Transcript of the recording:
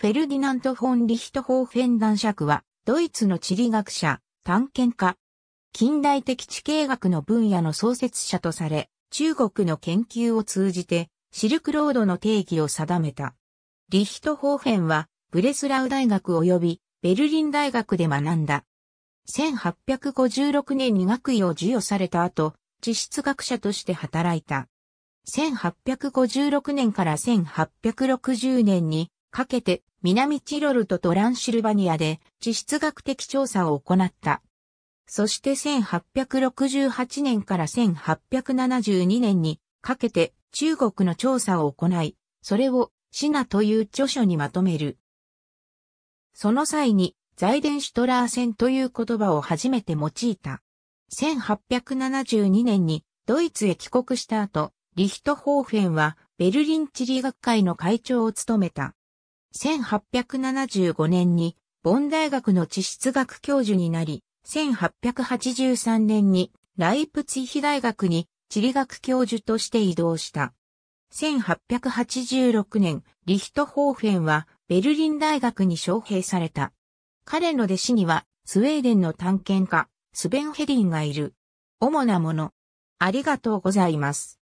フェルディナント・フォン・リヒトホーフェン男爵は、ドイツの地理学者、探検家。近代的地形学の分野の創設者とされ、中国の研究を通じて、シルクロードの定義を定めた。リヒトホーフェンは、ブレスラウ大学及びベルリン大学で学んだ。1856年に学位を授与された後、地質学者として働いた。1856年から1860年にかけて南チロルとトランシルバニアで地質学的調査を行った。そして1868年から1872年にかけて中国の調査を行い、それをシナという著書にまとめる。その際にザイデンシュトラー戦という言葉を初めて用いた。1872年にドイツへ帰国した後、リヒトホーフェンはベルリン地理学会の会長を務めた。1875年にボン大学の地質学教授になり、1883年にライプツィヒ大学に地理学教授として移動した。1886年、リヒトホーフェンはベルリン大学に招聘された。彼の弟子にはスウェーデンの探検家、スベン・ヘディンがいる。主なもの。ありがとうございます。